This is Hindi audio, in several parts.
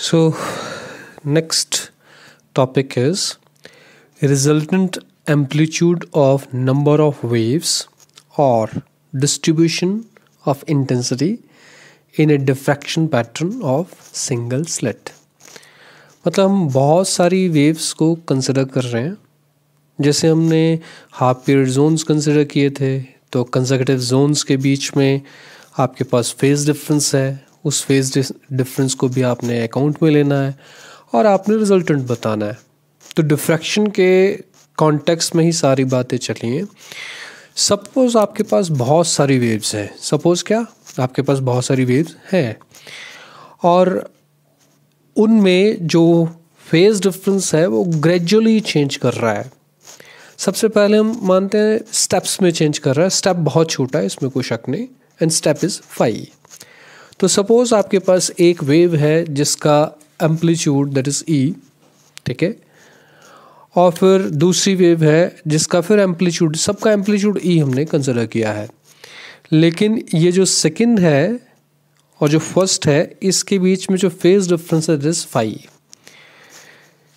So, next topic is resultant amplitude of number of waves or distribution of intensity in a diffraction pattern of single slit. मतलब हम बहुत सारी वेव्स को कंसिडर कर रहे हैं जैसे हमने हाफ पीरियड जोन्स कंसिडर किए थे तो कंजर्वेटिव जोन्स के बीच में आपके पास फेज डिफरेंस है उस फेज डिफरेंस को भी आपने अकाउंट में लेना है और आपने रिजल्टेंट बताना है तो डिफ्रैक्शन के कॉन्टेक्स्ट में ही सारी बातें चली हैं सपोज़ आपके पास बहुत सारी वेव्स हैं सपोज़ क्या आपके पास बहुत सारी वेव्स हैं और उनमें जो फेज़ डिफरेंस है वो ग्रेजुअली चेंज कर रहा है सबसे पहले हम मानते हैं स्टेप्स में चेंज कर रहा है स्टेप बहुत छोटा है इसमें कोई शक नहीं एंड स्टेप इज़ फाइव तो सपोज़ आपके पास एक वेव है जिसका एम्पलीट्यूड दैट इज़ ई ठीक है और फिर दूसरी वेव है जिसका फिर एम्पलीट्यूड सबका एम्पलीट्यूड ई e हमने कंसिडर किया है लेकिन ये जो सेकेंड है और जो फर्स्ट है इसके बीच में जो फेज डिफरेंस है दिस फाइव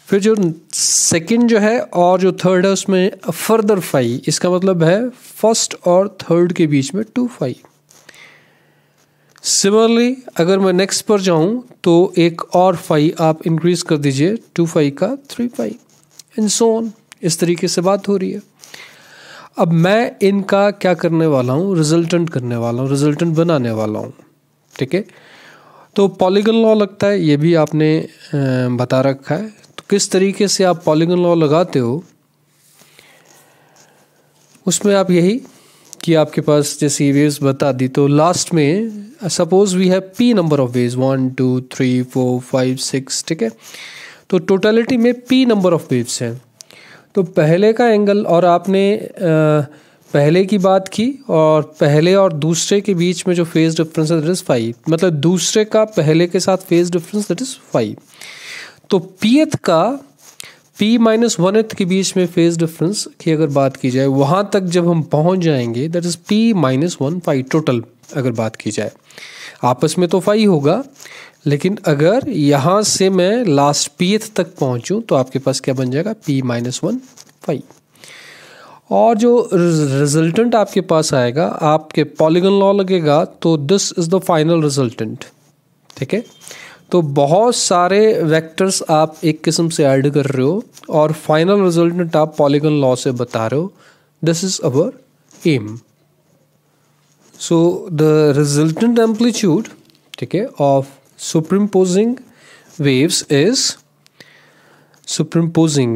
फिर जो सेकंड जो है और जो थर्ड है उसमें फर्दर फाइव इसका मतलब है फर्स्ट और थर्ड के बीच में टू फाइव सिमिलरली अगर मैं नेक्स्ट पर जाऊं तो एक और फाई आप इंक्रीज कर दीजिए टू फाई का three phi and so on इस तरीके से बात हो रही है अब मैं इनका क्या करने वाला हूं रिजल्टेंट करने वाला हूँ रिजल्टेंट बनाने वाला हूं ठीक है तो पॉलीगन लॉ लगता है ये भी आपने बता रखा है तो किस तरीके से आप पॉलीगन लॉ लगाते हो उसमें आप यही कि आपके पास जैसे वेव्स बता दी तो लास्ट में suppose we have P number of waves one two three four five six ठीक है तो टोटलिटी में पी नंबर ऑफ वेव्स हैं तो पहले का एंगल और आपने आ, पहले की बात की और पहले और दूसरे के बीच में जो फेज डिफरेंस है दैट इज़ फाइव मतलब दूसरे का पहले के साथ phase difference that is five तो पीएथ का पी माइनस वन एथ के बीच में फेज डिफरेंस की अगर बात की जाए वहाँ तक जब हम पहुँच जाएंगे that is P minus one five total अगर बात की जाए आपस में तो फाइव होगा लेकिन अगर यहाँ से मैं लास्ट पी एथ तक पहुँचूँ तो आपके पास क्या बन जाएगा पी माइनस वन फाइव और जो रिजल्टेंट आपके पास आएगा आपके पॉलीगन लॉ लगेगा तो this is the final resultant ठीक है तो बहुत सारे वेक्टर्स आप एक किस्म से ऐड कर रहे हो और फाइनल रिजल्टेंट आप पॉलीगन लॉ से बता रहे हो this is our aim so the resultant amplitude ठीक है of superimposing waves is superimposing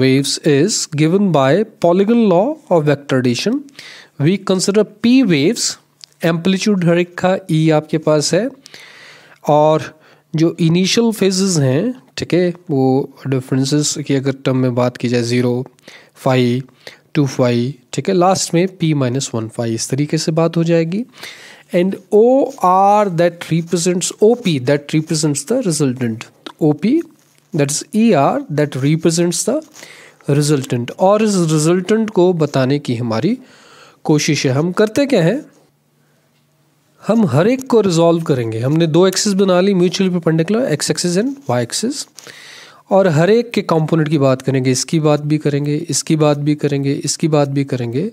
waves is given by polygon law of vector addition we consider P waves amplitude हर एक का ई e आपके पास है और जो इनिशियल फेजेस हैं ठीक है वो डिफरेंसेस की अगर टर्म में बात की जाए ज़ीरो फाइव टू फाइव ठीक है लास्ट में पी माइनस वन फाइव इस तरीके से बात हो जाएगी and O R that represents O P that represents the resultant O P that is E R that represents the resultant और इस रिजल्टेंट को बताने की हमारी कोशिश है हम करते क्या हैं हम हर एक को रिजॉल्व करेंगे हमने दो एक्सेस बना ली mutually perpendicular X axes and Y axes और हर एक के कंपोनेंट की बात करेंगे इसकी बात भी करेंगे इसकी बात भी करेंगे इसकी बात भी करेंगे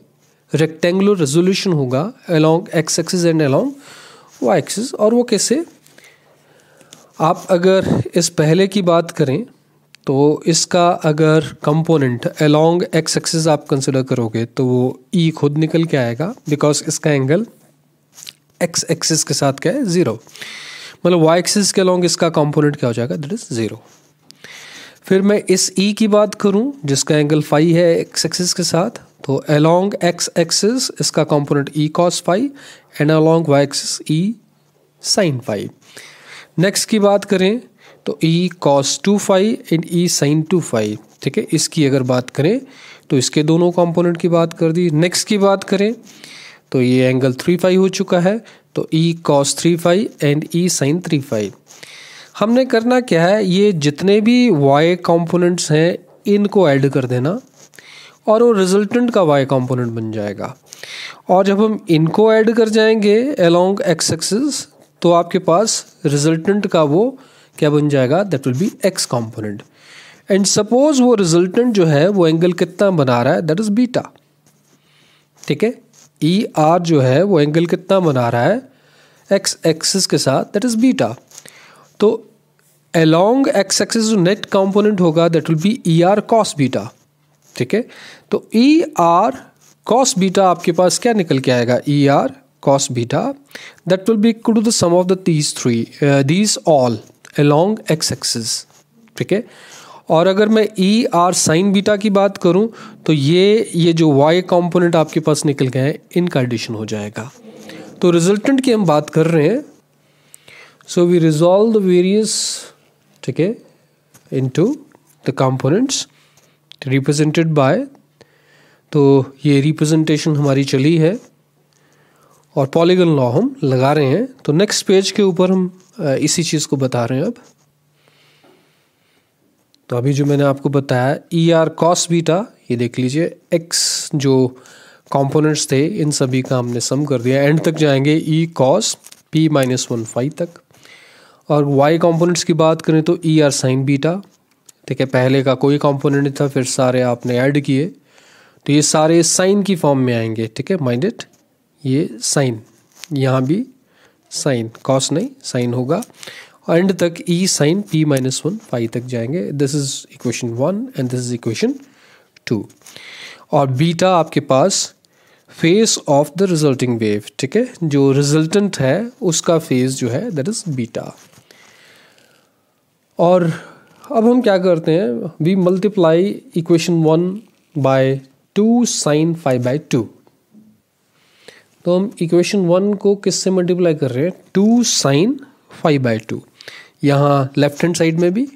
रेक्टेंगुलर रेजोल्यूशन होगा along X axes and along Y axes और वो कैसे आप अगर इस पहले की बात करें तो इसका अगर कंपोनेंट अलोंग एक्स एक्सेस आप कंसिडर करोगे तो वो ई e खुद निकल के आएगा बिकॉज इसका एंगल एक्स एक्सिस के साथ क्या है ज़ीरो मतलब वाई एक्सिस के अलॉन्ग इसका कंपोनेंट क्या हो जाएगा दैट इज़ ज़ीरो फिर मैं इस ई e की बात करूं जिसका एंगल फाई है एक्स एक्सिस के साथ तो अलोंग एक्स एक्सिस इसका component E cos phi and along Y axis E sine phi next की बात करें तो E cos two phi and E sine two phi ठीक है इसकी अगर बात करें तो इसके दोनों कंपोनेंट की बात कर दी नेक्स्ट की बात करें तो ये एंगल थ्री फाइव हो चुका है तो E cos three five and E sine three five हमने करना क्या है ये जितने भी वाई कॉम्पोनेंट्स हैं इनको ऐड कर देना और वो रिजल्टेंट का वाई कॉम्पोनेंट बन जाएगा और जब हम इनको ऐड कर जाएंगे अलोंग एक्स एक्सिस तो आपके पास रिजल्टेंट का वो क्या बन जाएगा that will be X component and suppose वो रिजल्टेंट जो है वो एंगल कितना बना रहा है दैट इज़ बीटा ठीक है ई e आर जो है वो एंगल कितना बना रहा है एक्स एक्सिस के साथ दैट इज़ बीटा तो अलोंग एक्स एक्सिस जो नेट कंपोनेंट होगा that will be E R cos beta ठीक है तो ई आर कॉस बीटा आपके पास क्या निकल के आएगा E R cos beta that will be equal to the sum of the these three these all along X axis ठीक है और अगर मैं ई आर साइन बीटा की बात करूं तो ये ये जो वाई कंपोनेंट आपके पास निकल गए हैं इनका एडिशन हो जाएगा तो रिजल्टेंट की हम बात कर रहे हैं so we resolve the various ठीक है into the components represented by तो ये रिप्रेजेंटेशन हमारी चली है और पॉलीगन लॉ हम लगा रहे हैं तो नेक्स्ट पेज के ऊपर हम इसी चीज़ को बता रहे हैं अब तो अभी जो मैंने आपको बताया ई आर कॉस बीटा ये देख लीजिए एक्स जो कंपोनेंट्स थे इन सभी का हमने सम कर दिया एंड तक जाएंगे E cos P minus one five तक और वाई कंपोनेंट्स की बात करें तो ई आर साइन बीटा ठीक है पहले का कोई कंपोनेंट नहीं था फिर सारे आपने ऐड किए तो ये सारे साइन की फॉर्म में आएंगे ठीक है माइंडेड ये साइन यहाँ भी साइन कॉस नहीं साइन होगा एंड तक E sine P minus one five तक जाएंगे this is equation one and this is equation two और बीटा आपके पास phase of the resulting wave ठीक है जो रिजल्टेंट है उसका फेस जो है दैट इज बीटा और अब हम क्या करते हैं we multiply equation one by two sine five by two तो हम इक्वेशन वन को किससे मल्टीप्लाई कर रहे हैं two sine five by two यहाँ लेफ्ट हैंड साइड में भी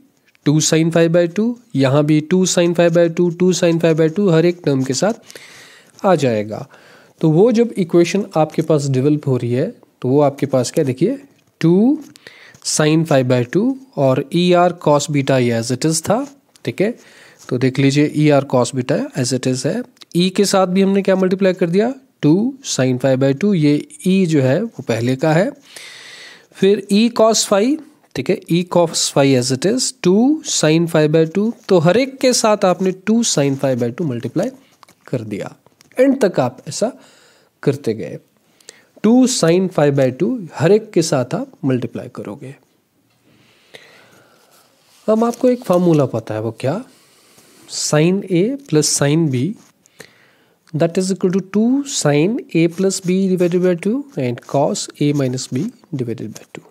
two sine five by two यहाँ भी two sine five by two two sine five by two हर एक टर्म के साथ आ जाएगा तो वो जब इक्वेशन आपके पास डिवेल्प हो रही है तो वो आपके पास क्या देखिए two sine five by two और ई आर कॉस बीटा ये एज इट इज़ था ठीक है तो देख लीजिए E R cos beta as it is है ई e के साथ भी हमने क्या मल्टीप्लाई कर दिया two sine five by two ये ई e जो है वो पहले का है फिर ई कॉस फाइव ठीक है E cos five as it is two sine five by two तो हर एक के साथ आपने two sine five by two multiply कर दिया एंड तक आप ऐसा करते गए two sine five by two हर एक के साथ आप मल्टीप्लाई करोगे अब आपको एक फार्मूला पता है वो क्या sine A plus sine B that is equal to two sine A plus B divided by two and cos A minus B divided by two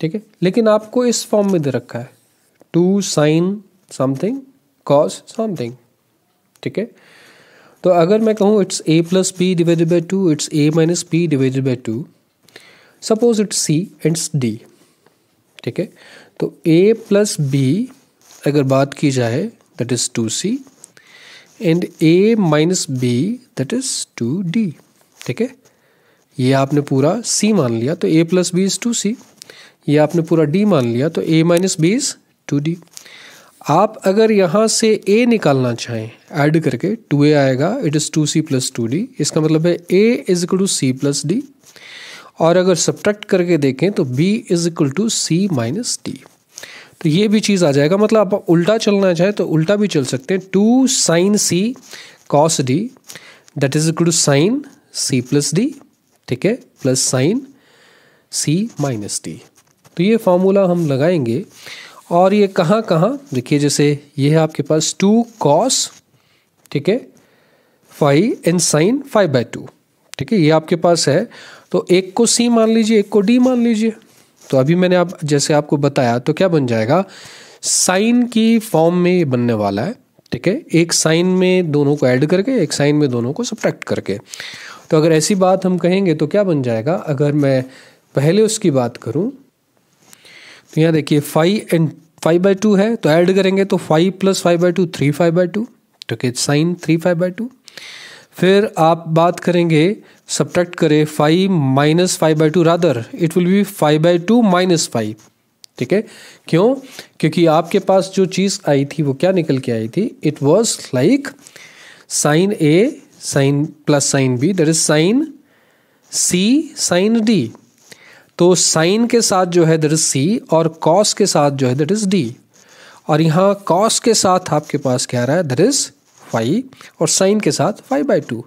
ठीक है लेकिन आपको इस फॉर्म में दे रखा है two sine something cos something ठीक है तो अगर मैं कहूँ it's A plus B divided by two it's A minus B divided by two suppose it's C it's D ठीक है तो ए प्लस बी अगर बात की जाए that is two C and A minus B that is two D ठीक है ये आपने पूरा सी मान लिया तो A plus B is two C ये आपने पूरा डी मान लिया तो A minus B is two D आप अगर यहाँ से ए निकालना चाहें ऐड करके टू ए आएगा it is two C plus two D इसका मतलब है A is equal to C plus D और अगर सब्ट्रैक्ट करके देखें तो B is equal to C minus D तो ये भी चीज़ आ जाएगा मतलब आप उल्टा चलना चाहें तो उल्टा भी चल सकते हैं two sine C cos D that is equal to sine C plus D ठीक है plus sine C minus D तो ये फार्मूला हम लगाएंगे और ये कहाँ कहाँ देखिए जैसे ये है आपके पास टू कॉस ठीक है five and sine five by two ठीक है ये आपके पास है तो एक को सी मान लीजिए एक को डी मान लीजिए तो अभी मैंने आप जैसे आपको बताया तो क्या बन जाएगा साइन की फॉर्म में ये बनने वाला है ठीक है एक साइन में दोनों को ऐड करके एक साइन में दोनों को सब्ट्रैक्ट करके तो अगर ऐसी बात हम कहेंगे तो क्या बन जाएगा अगर मैं पहले उसकी बात करूं तो यहाँ देखिए five and five by two है तो ऐड करेंगे तो five plus five by two three five by two तो कि sine three five by two फिर आप बात करेंगे सब्ट्रैक्ट करें five minus five by two rather it will be five by two minus five ठीक है क्यों क्योंकि आपके पास जो चीज़ आई थी वो क्या निकल के आई थी it was like sine A sine plus sine B that is sine C sine D तो साइन के साथ जो है दैट इज़ सी और कॉस के साथ जो है दैट इज़ डी और यहाँ कॉस के साथ आपके पास क्या रहा है दैट इज़ फाइव और साइन के साथ फाइव बाई टू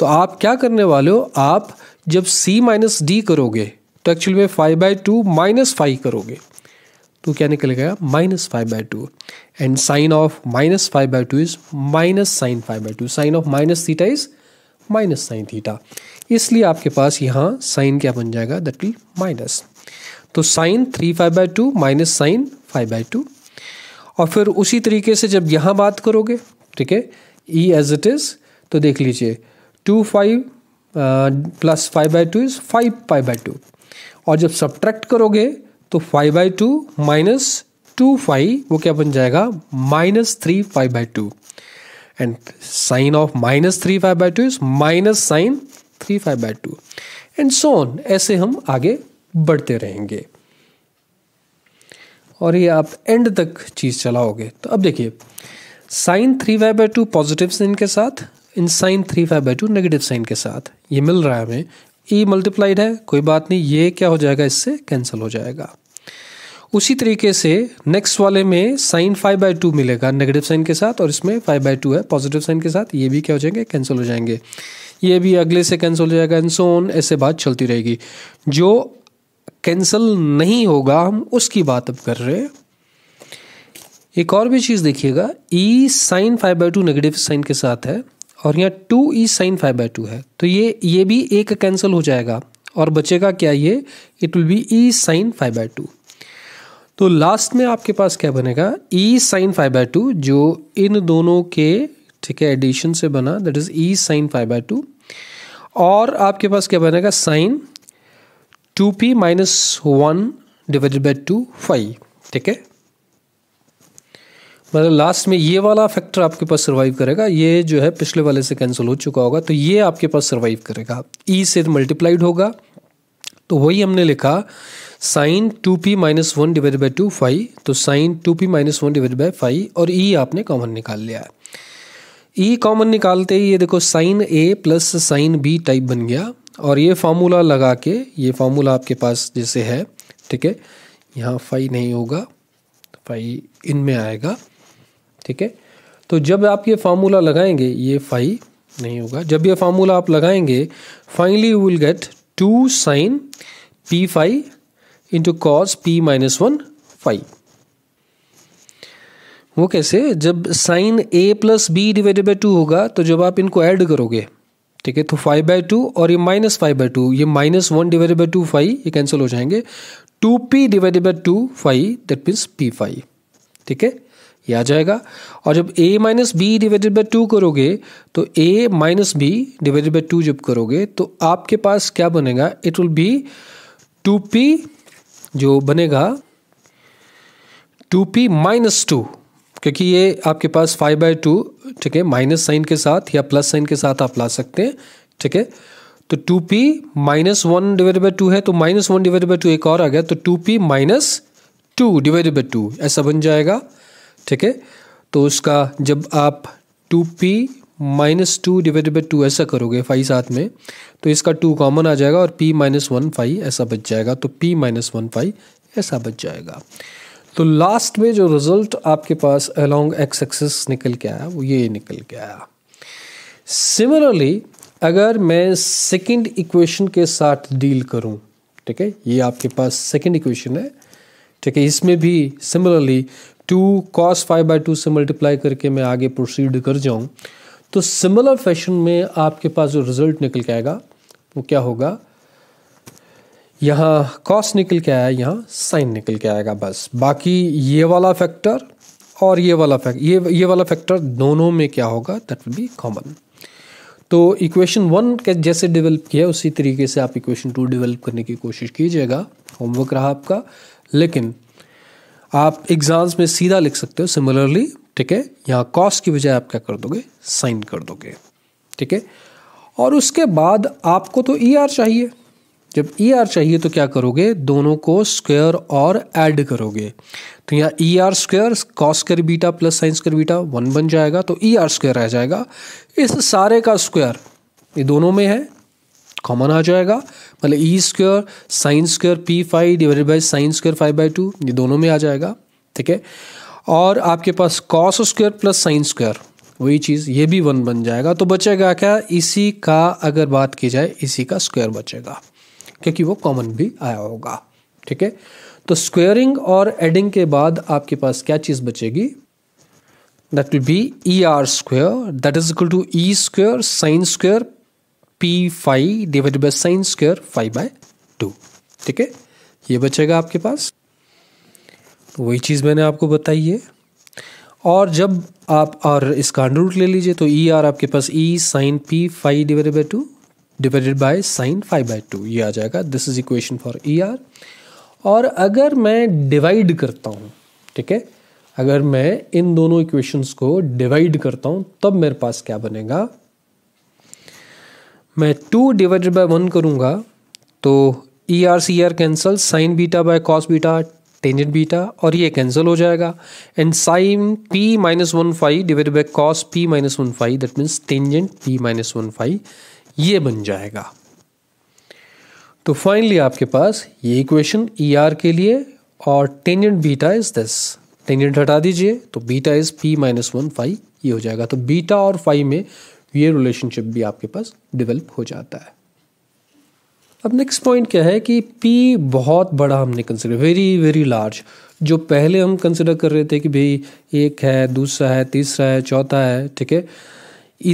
तो आप क्या करने वाले हो आप जब सी माइनस डी करोगे तो एक्चुअली में five by two minus five करोगे तो क्या निकल गया minus five by two and sine of minus five by two is minus sine five by two sine of minus theta is minus sine theta इसलिए आपके पास यहाँ साइन क्या बन जाएगा दैट विल माइनस तो sine three five by two minus sine five by two और फिर उसी तरीके से जब यहाँ बात करोगे ठीक है ई एज इट इज़ तो देख लीजिए two five plus five by two is five five by two और जब सब्ट्रैक्ट करोगे तो five by two minus two five वो क्या बन जाएगा minus three five by two and sine of minus three five by two is minus sine three five by two and so on ऐसे हम आगे बढ़ते रहेंगे और ये आप एंड तक चीज़ चलाओगे तो अब देखिए sine three five by two positive sine के साथ in sine three five by two negative sine के साथ ये मिल रहा है हमें ई e मल्टीप्लाइड है कोई बात नहीं ये क्या हो जाएगा इससे कैंसिल हो जाएगा उसी तरीके से नेक्स्ट वाले में साइन फाइव बाई टू मिलेगा नेगेटिव साइन के साथ और इसमें फाइव बाई टू है पॉजिटिव साइन के साथ ये भी क्या हो जाएंगे कैंसिल हो जाएंगे ये भी अगले से कैंसिल हो जाएगा एंड सोन ऐसे बात चलती रहेगी जो कैंसिल नहीं होगा हम उसकी बात अब कर रहे हैं एक और भी चीज़ देखिएगा E sine five by two negative sine के साथ है और यहाँ two E sine five by two है तो ये ये भी एक कैंसिल हो जाएगा और बचेगा क्या ये it will be E sine five by two तो लास्ट में आपके पास क्या बनेगा E sine five by two जो इन दोनों के ठीक है एडिशन से बना that is E sine five by two और आपके पास क्या बनेगा sine two P minus one divided by two five ठीक है मतलब लास्ट में ये वाला फैक्टर आपके पास सर्वाइव करेगा ये जो है पिछले वाले से कैंसिल हो चुका होगा तो ये आपके पास सर्वाइव करेगा ई e से मल्टीप्लाइड होगा तो वही हमने लिखा sine two P minus one divide by two five तो sine two P minus one divide by five और ई e आपने कॉमन निकाल लिया है ई e कॉमन निकालते ही ये देखो sine A plus sine B type बन गया और ये फार्मूला लगा के ये फार्मूला आपके पास जैसे है ठीक है यहाँ फाइव नहीं होगा फाइव तो इनमें आएगा ठीक है तो जब आप ये फार्मूला लगाएंगे ये फाइव नहीं होगा जब ये फार्मूला आप लगाएंगे finally you will get two sine P five into cos P minus one five वो कैसे जब sine A plus B divided by two होगा तो जब आप इनको ऐड करोगे ठीक है तो फाइव बाई टू और ये माइनस फाइव बाई टू ये minus one divided by two five ये कैंसिल हो जाएंगे two P divided by two five that means P five ठीक है ये आ जाएगा और जब a minus B divided by two करोगे तो a minus B divided by two जब करोगे तो आपके पास क्या बनेगा it will be two P जो बनेगा टू पी माइनस टू क्योंकि ये आपके पास फाइव बाई टू ठीक है माइनस साइन के साथ या प्लस साइन के साथ आप ला सकते हैं ठीक है तो two P minus one divide by two है तो minus one divide by two एक और आ गया तो two P minus two divided by two ऐसा बन जाएगा ठीक है तो उसका जब आप two P minus two divided by two ऐसा करोगे फाइव साथ में तो इसका टू कॉमन आ जाएगा और पी माइनस वन फाइव ऐसा बच जाएगा तो पी माइनस वन फाइव ऐसा बच जाएगा तो लास्ट में जो रिजल्ट आपके पास अलॉन्ग एक्स एक्सेस निकल के आया वो ये निकल के आया सिमिलरली अगर मैं सेकेंड इक्वेशन के साथ डील करूँ ठीक है ये आपके पास सेकेंड इक्वेशन है ठीक है इसमें भी similarly two cos five by two से मल्टीप्लाई करके मैं आगे प्रोसीड कर जाऊँ तो सिमिलर फैशन में आपके पास जो रिजल्ट निकल के आएगा वो क्या होगा यहाँ कॉस निकल के आया यहाँ साइन निकल के आएगा बस बाकी ये वाला फैक्टर और ये वाला फैक्टर ये ये वाला फैक्टर दोनों में क्या होगा दैट विल बी कॉमन तो इक्वेशन वन के जैसे डेवलप किया उसी तरीके से आप इक्वेशन टू डेवलप करने की कोशिश कीजिएगा होमवर्क रहा आपका लेकिन आप एग्जाम्स में सीधा लिख सकते हो सिमिलरली ठीक है यहाँ कॉस की बजाय आप क्या कर दोगे साइन कर दोगे ठीक है और उसके बाद आपको तो ई e ER चाहिए जब ई e ER चाहिए तो क्या करोगे दोनों को स्क्वेयर और ऐड करोगे तो यहाँ ई आर स्क्र कॉस कर बीटा प्लस साइंस कर बीटा वन बन जाएगा तो ई आर स्क्वेयर रह जाएगा इस सारे का स्क्वायर ये दोनों में है कॉमन आ जाएगा मतलब E square sine square P phi divided by sine square five by two ये दोनों में आ जाएगा ठीक है और आपके पास cos square plus sine square वही चीज़ ये भी वन बन जाएगा तो बचेगा क्या इसी का अगर बात की जाए इसी का स्क्वायर बचेगा क्योंकि वो कॉमन भी आया होगा ठीक है तो स्क्वेयरिंग और एडिंग के बाद आपके पास क्या चीज़ बचेगी that will be E R square that is equal to E square sine square P five divide by sine square five by two ठीक है ये बचेगा आपके पास वही चीज़ मैंने आपको बताई है और जब आप और इसका अंडर रूट ले लीजिए तो ई e आर आपके पास E sine P five divided by two divided by sine five by two ये आ जाएगा this is equation for E R और अगर मैं डिवाइड करता हूँ ठीक है अगर मैं इन दोनों इक्वेशंस को डिवाइड करता हूँ तब मेरे पास क्या बनेगा मैं टू डिवाइडेड बाय वन करूँगा तो E R C R cancel sine beta by cos beta tangent beta और ये कैंसिल हो जाएगा and sine P minus one five divide by cos P minus one five that means tangent P minus one five ये बन जाएगा तो फाइनली आपके पास ये इक्वेशन ई आर के लिए और tangent beta is this tangent हटा दीजिए तो beta is P minus one five ये हो जाएगा तो बीटा और फाइव में ये रिलेशनशिप भी आपके पास डेवलप हो जाता है अब नेक्स्ट पॉइंट क्या है कि पी बहुत बड़ा हमने कंसिडर वेरी वेरी लार्ज जो पहले हम कंसिडर कर रहे थे कि भाई एक है दूसरा है तीसरा है चौथा है ठीक है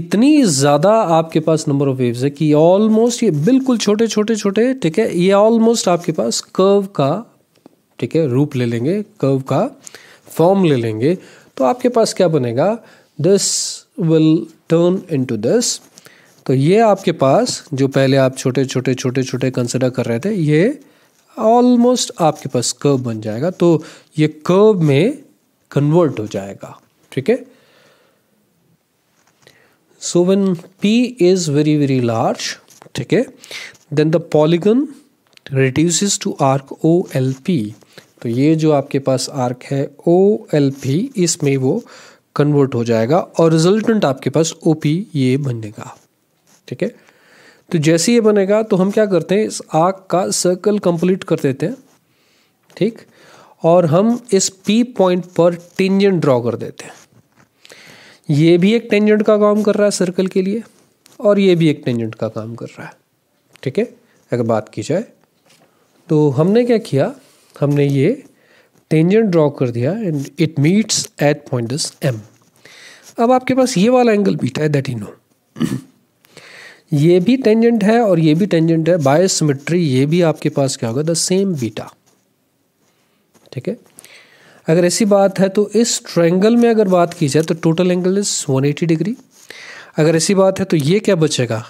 इतनी ज़्यादा आपके पास नंबर ऑफ वेव्स है कि ऑलमोस्ट ये बिल्कुल छोटे छोटे छोटे ठीक है ये ऑलमोस्ट आपके पास कर्व का ठीक है रूप ले लेंगे कर्व का फॉर्म ले लेंगे तो आपके पास क्या बनेगा this turn in to this तो ये आपके पास जो पहले आप छोटे छोटे छोटे छोटे कंसिडर कर रहे थे ये ऑलमोस्ट आपके पास कर्व बन जाएगा तो ये कर्व में कन्वर्ट हो जाएगा ठीक है so when P is very very large ठीक है then the polygon reduce to arc O L P तो ये जो आपके पास आर्क है ओ एल पी इसमें वो कन्वर्ट हो जाएगा और रिजल्टेंट आपके पास ओ ये बनेगा ठीक है तो जैसे ये बनेगा तो हम क्या करते हैं इस आग का सर्कल कंप्लीट कर देते हैं ठीक और हम इस पी पॉइंट पर टेंजेंट ड्रॉ कर देते हैं ये भी एक टेंजेंट का काम कर रहा है सर्कल के लिए और ये भी एक टेंजेंट का काम कर रहा है ठीक है अगर बात की जाए तो हमने क्या किया हमने ये टेंजेंट ड्रॉ कर दिया and it meets at point M अब आपके पास ये वाला एंगल बीटा है दैट यू नो ये भी टेंजेंट है और ये भी टेंजेंट है बायोसिमेट्री ये भी आपके पास क्या होगा द सेम बीटा ठीक है अगर ऐसी बात है तो इस ट्रायंगल में अगर बात की जाए तो टोटल एंगल इज 180 डिग्री अगर ऐसी बात है तो ये क्या बचेगा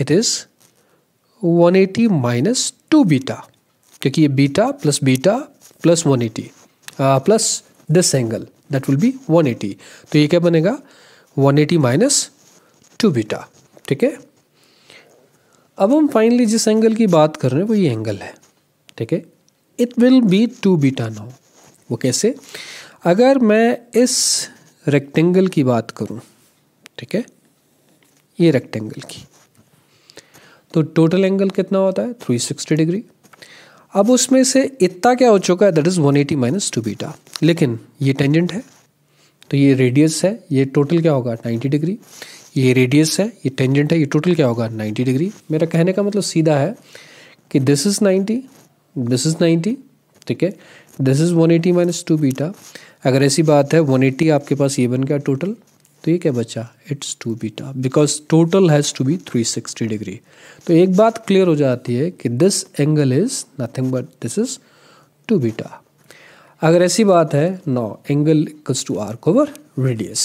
it is 180 eighty minus two beta क्योंकि ये beta plus beta plus 180 eighty plus this angle that will be 180 तो ये क्या बनेगा 180 एटी माइनस टू बीटा ठीक है अब हम फाइनली जिस एंगल की बात कर रहे हैं वो ये एंगल है ठीक है it will be two beta now वो कैसे अगर मैं इस रेक्टेंगल की बात करूं ठीक है ये रेक्टेंगल की तो टोटल एंगल कितना होता है 360 डिग्री अब उसमें से इतना क्या हो चुका है that is 180 eighty minus two beta लेकिन ये टेंजेंट है तो ये रेडियस है ये टोटल क्या होगा 90 डिग्री ये रेडियस है ये टेंजेंट है ये टोटल क्या होगा 90 डिग्री मेरा कहने का मतलब सीधा है कि दिस इज़ 90 दिस इज़ 90 ठीक है this is 180 eighty minus two beta अगर ऐसी बात है 180 आपके पास ये बन गया टोटल तो ये क्या बचा it's two beta because total has to be 360 degree तो एक बात क्लियर हो जाती है कि this angle is nothing but this is two beta अगर ऐसी बात है now angle equals to arc over radius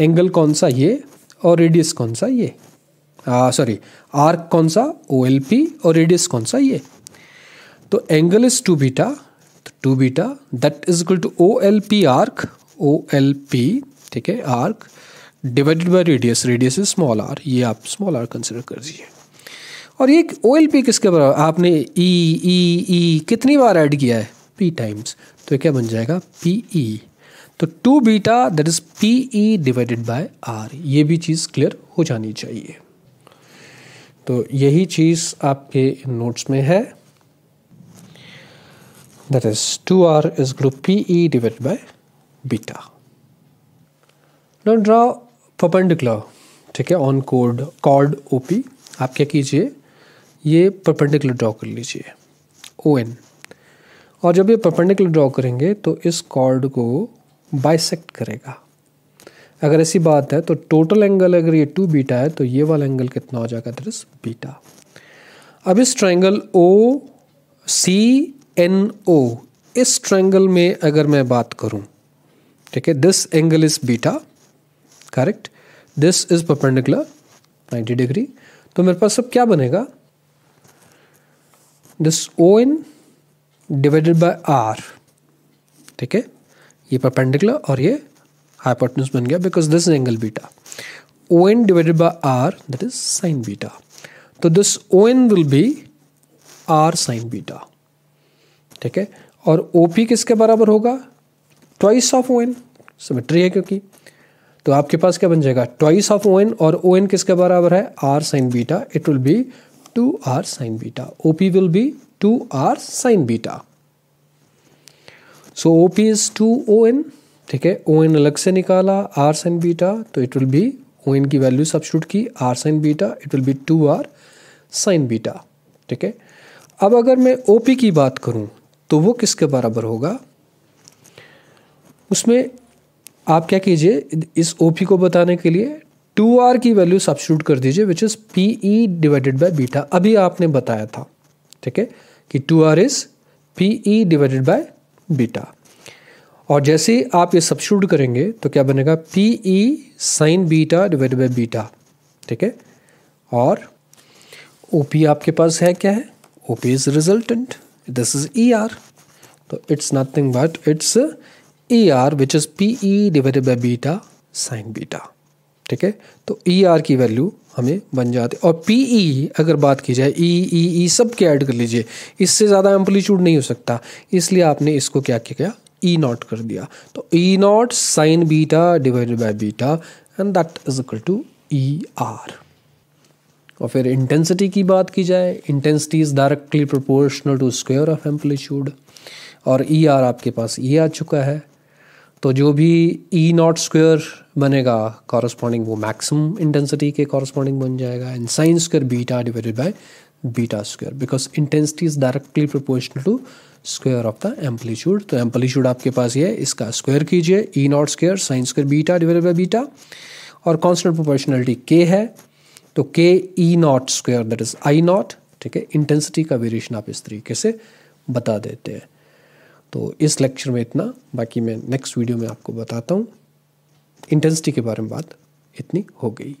angle कौन सा ये और रेडियस कौन सा ये सॉरी आर्क कौन सा ओ एल पी और रेडियस कौन सा ये तो angle is two beta two beta that is equal to O L P arc O L P ठीक है arc divided by radius radius is small R ये आप स्मॉल आर कंसिडर कर दीजिए और ये ओ एल पी किसके बराबर आपने ई ई ई कितनी बार ऐड किया है पी टाइम्स तो क्या बन जाएगा पी ई e. तो two beta that is P E divided by R ये भी चीज़ क्लियर हो जानी चाहिए तो यही चीज़ आपके नोट्स में है that is two R is group P E divide by beta note draw perpendicular ठीक है ऑन कोड कॉर्ड ओपी आप क्या कीजिए ये परपेंडिकुलर ड्रॉ कर लीजिए ओ एन और जब ये परपेंडिकुलर ड्रॉ करेंगे तो इस कॉर्ड को बाइसेक्ट करेगा अगर ऐसी बात है तो टोटल एंगल अगर ये टू बीटा है तो ये वाला एंगल कितना हो जाएगा दर इज बीटा अब इस triangle O C N O इस ट्रायंगल में अगर मैं बात करूं ठीक है this angle is beta correct this is perpendicular 90 degree तो मेरे पास अब क्या बनेगा this O N divided by R ठीक है ये परपेंडिकुलर और ये हाइपोटनस बन गया because this is angle beta O N divided by R that is sine beta तो this O N will be R sine beta ठीक है और ओ पी किसके बराबर होगा twice of O N symmetry है क्योंकि तो आपके पास क्या बन जाएगा ट्वाइस ऑफ ओ एन और ओ एन किसके बराबर है R sine beta it will be two R sine beta O P will be 2 r sin beta. So OP is 2 ON ठीक है ओ एन अलग से निकाला आर साइन बीटा तो it will be O N की वैल्यू सब्सिट्यूट की R sine beta it will be two R sine beta ठीक है अब अगर मैं op की बात करूं तो वो किसके बराबर होगा उसमें आप क्या कीजिए इस op को बताने के लिए टू आर की वैल्यू सब्सिट्यूट कर दीजिए which is P E divided by beta अभी आपने बताया था ठीक है कि two R is P E divided by beta और जैसे आप ये सब्सिट्यूट करेंगे तो क्या बनेगा P E sine beta divided by beta ठीक है और ओ पी आपके पास है क्या है O P is resultant this is E R तो it's nothing but it's E R which is P E divided by beta sine beta ठीक है तो ई e आर की वैल्यू हमें बन जाती और पी ई e अगर बात की जाए ई e, ई ई सब के ऐड कर लीजिए इससे ज़्यादा एम्पलीट्यूड नहीं हो सकता इसलिए आपने इसको क्या किया ई नॉट कर दिया तो E nought sine beta divided by beta and that is equal to E R और फिर इंटेंसिटी की बात की जाए intensity is directly proportional to square of amplitude और ई आर आपके पास ये आ चुका है तो जो भी ई नॉट स्क्वेयर बनेगा कॉरस्पॉन्डिंग वो मैक्सिमम इंटेंसिटी के कॉरस्पॉन्डिंग बन जाएगा and sine square beta divided by beta square because intensity is directly proportional to square of the amplitude तो एम्पलीट्यूड आपके पास ये इसका स्क्वेयर कीजिए E naught square sine square beta divided by beta और कॉन्स्टेंट प्रोपोर्शनलिटी के है तो K E naught square that is I naught ठीक है इंटेंसिटी का वेरिएशन आप इस तरीके से बता देते हैं तो इस लेक्चर में इतना बाकी मैं नेक्स्ट वीडियो में आपको बताता हूँ इंटेंसिटी के बारे में बात इतनी हो गई